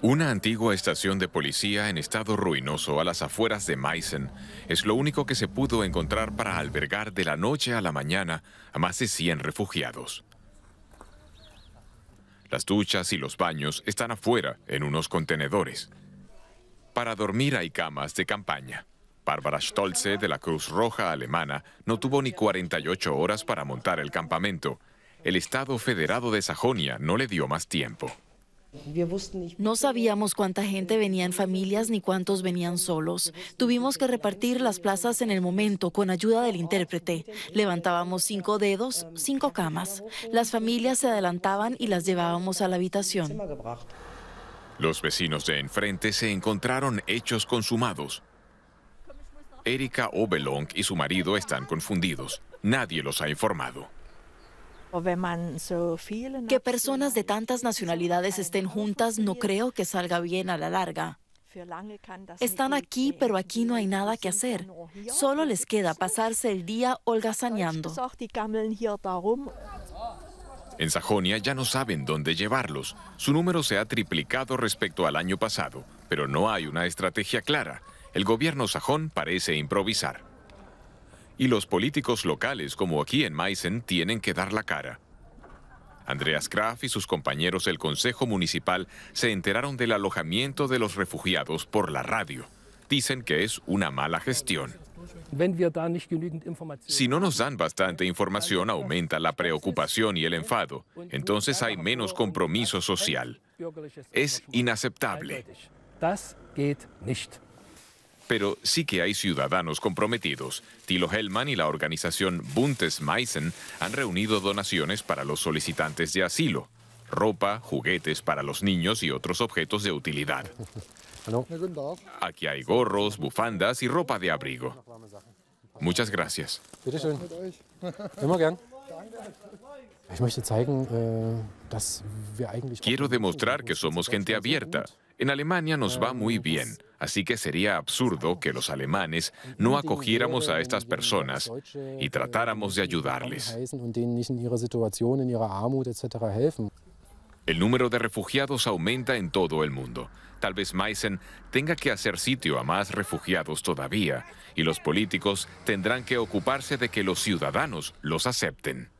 Una antigua estación de policía en estado ruinoso a las afueras de Meissen es lo único que se pudo encontrar para albergar de la noche a la mañana a más de 100 refugiados. Las duchas y los baños están afuera en unos contenedores. Para dormir hay camas de campaña. Bárbara Stolze de la Cruz Roja Alemana no tuvo ni 48 horas para montar el campamento. El Estado Federado de Sajonia no le dio más tiempo. No sabíamos cuánta gente venía en familias ni cuántos venían solos. Tuvimos que repartir las plazas en el momento con ayuda del intérprete. Levantábamos cinco dedos, cinco camas. Las familias se adelantaban y las llevábamos a la habitación. Los vecinos de enfrente se encontraron hechos consumados. Erika Obelong y su marido están confundidos. Nadie los ha informado. Que personas de tantas nacionalidades estén juntas no creo que salga bien a la larga. Están aquí, pero aquí no hay nada que hacer. Solo les queda pasarse el día holgazaneando. En Sajonia ya no saben dónde llevarlos. Su número se ha triplicado respecto al año pasado, pero no hay una estrategia clara. El gobierno sajón parece improvisar y los políticos locales, como aquí en Meissen, tienen que dar la cara. Andreas Kraft y sus compañeros del Consejo Municipal se enteraron del alojamiento de los refugiados por la radio. Dicen que es una mala gestión. Si no nos dan bastante información, aumenta la preocupación y el enfado. Entonces hay menos compromiso social. Es inaceptable pero sí que hay ciudadanos comprometidos. Tilo Hellman y la organización Bundesmeisen han reunido donaciones para los solicitantes de asilo, ropa, juguetes para los niños y otros objetos de utilidad. Ah, Aquí hay gorros, bufandas y ropa de abrigo. Muchas gracias. Äh, Quiero demostrar que somos gente abierta. En Alemania nos va muy bien. Así que sería absurdo que los alemanes no acogiéramos a estas personas y tratáramos de ayudarles. El número de refugiados aumenta en todo el mundo. Tal vez Meissen tenga que hacer sitio a más refugiados todavía y los políticos tendrán que ocuparse de que los ciudadanos los acepten.